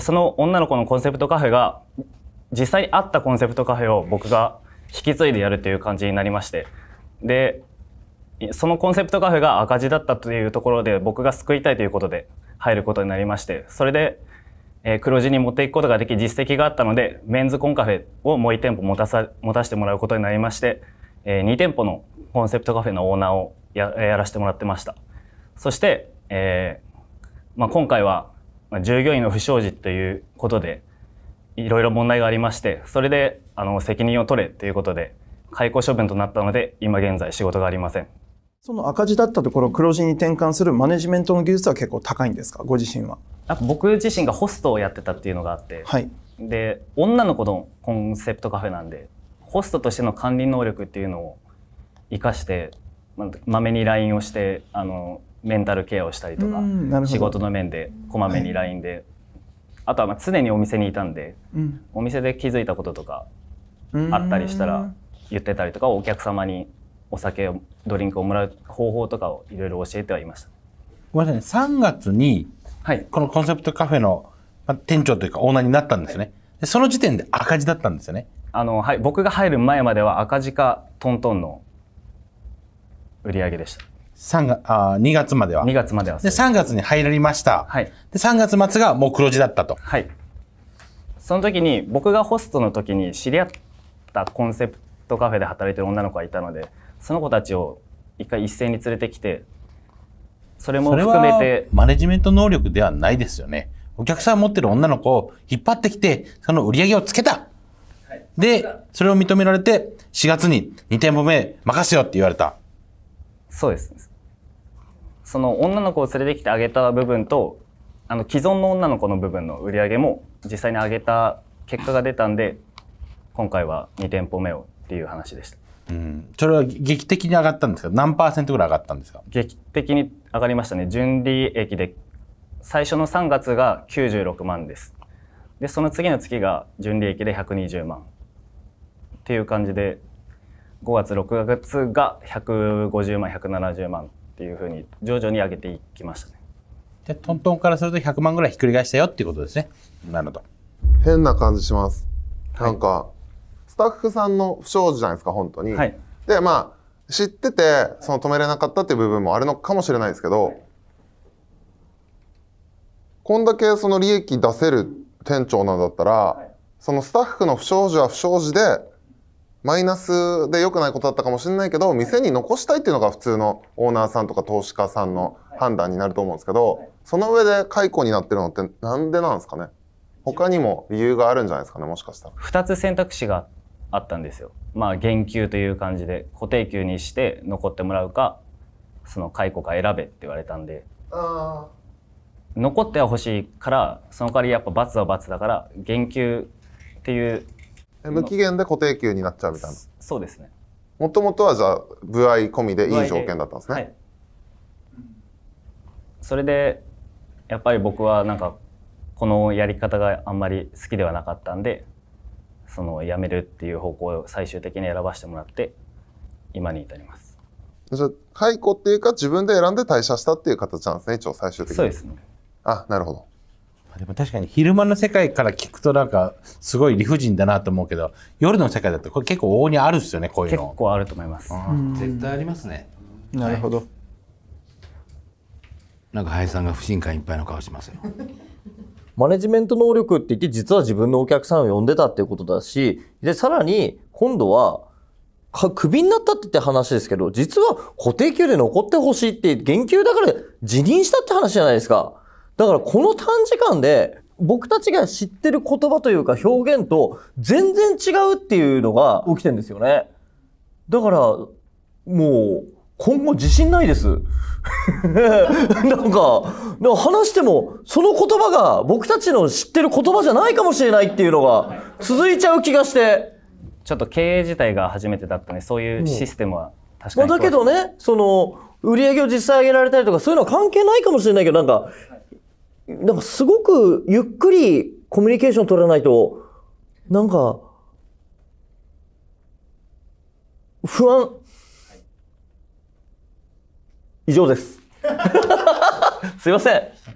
その女の子のコンセプトカフェが実際にあったコンセプトカフェを僕が引き継いでやるという感じになりましてでそのコンセプトカフェが赤字だったというところで僕が救いたいということで入ることになりましてそれで、え黒字に持っていくことができ実績があったのでメンズコンカフェをもう1店舗持たさ持たせてもらうことになりまして、え2店舗のコンセプトカフェのオーナーをやらせてもらってましたそして、えー、まあ、今回はまあ、従業員の不祥事ということでいろいろ問題がありましてそれであの責任を取れということで解雇処分となったので今現在仕事がありませんその赤字だったところ黒字に転換するマネジメントの技術は結構高いんですかご自身はなんか僕自身がホストをやってたっていうのがあって、はい、で女の子のコンセプトカフェなんでホストとしての管理能力っていうのを生かしてまめに LINE をしてあのメンタルケアをしたりとか、仕事の面でこまめに LINE で、はい、あとはまあ常にお店にいたんで、うん、お店で気づいたこととかあったりしたら言ってたりとかお客様にお酒をドリンクをもらう方法とかをいろいろ教えてはいましたごめんなさい3月にこのコンセプトカフェの店長というかオーナーになったんですね、はい、でその時点で赤字だったんですよねあの、はい、僕が入る前までは赤字かトントンの売り上げでした3月あ2月までは2月まではで3月に入りました、はい、で3月末がもう黒字だったとはいその時に僕がホストの時に知り合ったコンセプトカフェで働いてる女の子がいたのでその子たちを一回一斉に連れてきてそれも含めてマネジメント能力ではないですよねお客さん持ってる女の子を引っ張ってきてその売り上げをつけた、はい、でそれを認められて4月に2店舗目任せよって言われたそうですその女の子を連れてきてあげた部分とあの既存の女の子の部分の売り上げも実際に上げた結果が出たんで今回は2店舗目をっていう話でした、うん、それは劇的に上がったんですか何パーセントぐらい上がったんですか劇的に上がりましたね純利益で最初の3月が96万ですでその次の月が純利益で120万っていう感じで5月6月が150万170万っていうふうに徐々に上げていきましたねでトントンからすると100万ぐらいひっくり返したよっていうことですねなるほど変な感じします、なんかスタッフさんの不祥事じゃないですか本当に、はい、でまあ知っててその止めれなかったっていう部分もあるのかもしれないですけど、はい、こんだけその利益出せる店長なんだったら、そのスタッフの不祥事は不祥事でマイナスで良くないことだったかもしれないけど店に残したいっていうのが普通のオーナーさんとか投資家さんの判断になると思うんですけどその上で解雇になってるのってなんでなんですかね他にも理由があるんじゃないですかねもしかしたら。2つ選択肢があったんですよ。まあ減給という感じで固定給にして残ってもらうかその解雇か選べって言われたんで残っては欲しいからその代わりやっぱ罰は罰だから減給っていう無期限で固定給になっちゃうみたいなそうですねもともとはじゃあ歩合込みでいい条件だったんですね、はい、それでやっぱり僕はなんかこのやり方があんまり好きではなかったんでその辞めるっていう方向を最終的に選ばせてもらって今に至りますじゃあ解雇っていうか自分で選んで退社したっていう形なんですね一応最終的にそうですねあなるほどでも確かに昼間の世界から聞くとなんかすごい理不尽だなと思うけど夜の世界だとこれ結構往々にあるっすよねこういうの結構あると思います、絶対ありますねなるほど、はい、なんか林さんが不信感いっぱいの顔しますよ マネジメント能力って言って実は自分のお客さんを呼んでたっていうことだしでさらに今度はか、クビになったってっ話ですけど、実は固定給で残ってほしいって、言給だから辞任したって話じゃないですか。だからこの短時間で僕たちが知ってる言葉というか表現と全然違うっていうのが起きてんですよね。だから、もう、今後自信ないです。なんか、も話しても、その言葉が僕たちの知ってる言葉じゃないかもしれないっていうのが続いちゃう気がして。ちょっと経営自体が初めてだったね。そういうシステムは確かに、まあ、だけどね、その、売り上げを実際上げられたりとかそういうのは関係ないかもしれないけど、なんか、なんかすごくゆっくりコミュニケーション取らないと、なんか、不安。以上です。すいません。